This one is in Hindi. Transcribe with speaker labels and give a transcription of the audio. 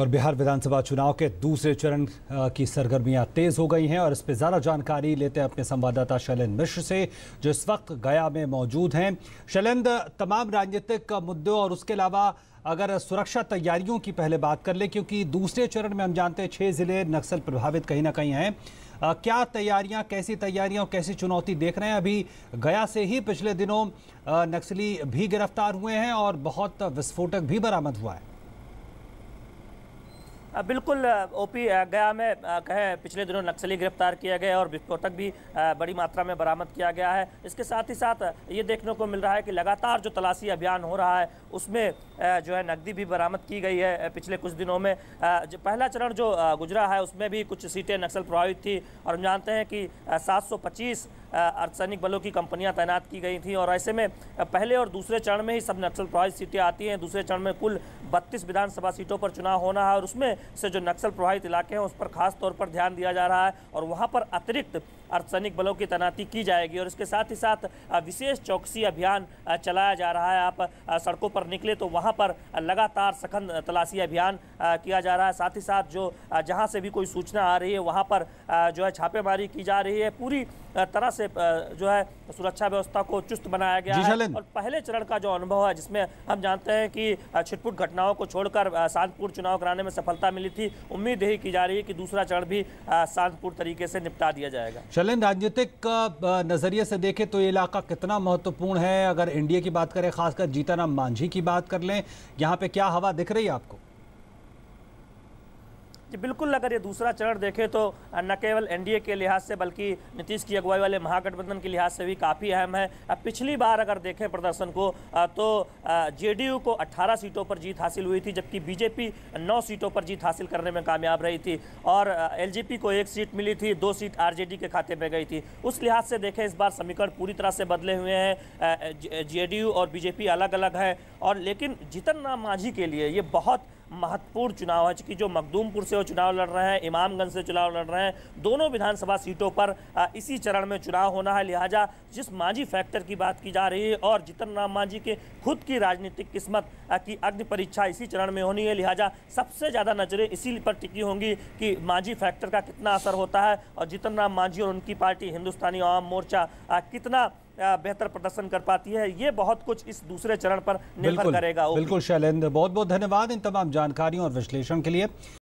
Speaker 1: और बिहार विधानसभा चुनाव के दूसरे चरण की सरगर्मियां तेज हो गई हैं और इस पर ज़्यादा जानकारी लेते हैं अपने संवाददाता शैलेंद्र मिश्र से जो इस वक्त गया में मौजूद हैं शैलेंद्र तमाम राजनीतिक मुद्दों और उसके अलावा अगर सुरक्षा तैयारियों की पहले बात कर ले क्योंकि दूसरे चरण में हम जानते हैं छः ज़िले नक्सल प्रभावित कहीं ना कहीं हैं क्या तैयारियां कैसी तैयारियां और कैसी चुनौती देख रहे हैं अभी गया से ही पिछले दिनों नक्सली भी गिरफ्तार हुए हैं और बहुत विस्फोटक भी बरामद हुआ है
Speaker 2: बिल्कुल ओपी गया में कहे पिछले दिनों नक्सली गिरफ्तार किया गया और विस्फोटक भी बड़ी मात्रा में बरामद किया गया है इसके साथ ही साथ ये देखने को मिल रहा है कि लगातार जो तलाशी अभियान हो रहा है उसमें जो है नकदी भी बरामद की गई है पिछले कुछ दिनों में पहला चरण जो गुजरा है उसमें भी कुछ सीटें नक्सल प्रभावित थी और हम जानते हैं कि सात अर्धसैनिक बलों की कंपनियां तैनात की गई थी और ऐसे में पहले और दूसरे चरण में ही सब नक्सल प्रभावित सीटें आती हैं दूसरे चरण में कुल बत्तीस विधानसभा सीटों पर चुनाव होना है और उसमें से जो नक्सल प्रभावित इलाके हैं उस पर खास तौर पर ध्यान दिया जा रहा है और वहाँ पर अतिरिक्त अर्धसैनिक बलों की तैनाती की जाएगी और इसके साथ ही साथ विशेष चौकसी अभियान चलाया जा रहा है आप सड़कों पर निकले तो वहाँ पर लगातार सखन तलाशी अभियान किया जा रहा है साथ ही साथ जो जहाँ से भी कोई सूचना आ रही है वहाँ पर जो है छापेमारी की जा रही है पूरी तरह से जो है सुरक्षा व्यवस्था को चुस्त बनाया गया है और पहले चरण का जो अनुभव है जिसमें हम जानते हैं कि छिटपुट घटनाओं को छोड़कर शांतपूर्ण चुनाव कराने में सफलता मिली थी उम्मीद यही की जा रही है कि दूसरा चरण भी शांतपूर्ण तरीके से निपटा दिया जाएगा
Speaker 1: चलें राजनीतिक नज़रिए से देखें तो ये इलाका कितना महत्वपूर्ण है अगर एनडीए की बात करें खासकर जीताराम मांझी की बात कर लें यहाँ पे क्या हवा दिख रही है आपको
Speaker 2: कि बिल्कुल अगर ये दूसरा चरण देखें तो न केवल एनडीए के लिहाज से बल्कि नीतीश की अगुवाई वाले महागठबंधन के लिहाज से भी काफ़ी अहम है पिछली बार अगर देखें प्रदर्शन को तो जेडीयू को 18 सीटों पर जीत हासिल हुई थी जबकि बीजेपी 9 सीटों पर जीत हासिल करने में कामयाब रही थी और एल को एक सीट मिली थी दो सीट आर के खाते में गई थी उस लिहाज से देखें इस बार समीकरण पूरी तरह से बदले हुए हैं जेडीयू और बीजेपी अलग अलग है और लेकिन जीतन राम मांझी के लिए ये बहुत महत्वपूर्ण चुनाव है जो मखदूमपुर से वो चुनाव लड़ रहे हैं इमामगंज से चुनाव लड़ रहे हैं दोनों विधानसभा सीटों पर इसी चरण में चुनाव होना है लिहाजा जिस मांझी फैक्टर की बात की जा रही है और जीतन राम मांझी के खुद की राजनीतिक किस्मत की अग्नि परीक्षा इसी चरण में होनी है लिहाजा सबसे ज़्यादा नज़रें इसी पर टिकी होंगी कि मांझी फैक्टर का कितना असर होता है और जीतन राम मांझी और उनकी पार्टी हिंदुस्तानी आवाम मोर्चा कितना बेहतर प्रदर्शन कर पाती है ये बहुत कुछ इस दूसरे चरण पर निर्भर करेगा बिल्कुल
Speaker 1: शैलेंद्र बहुत बहुत धन्यवाद इन तमाम जानकारियों और विश्लेषण के लिए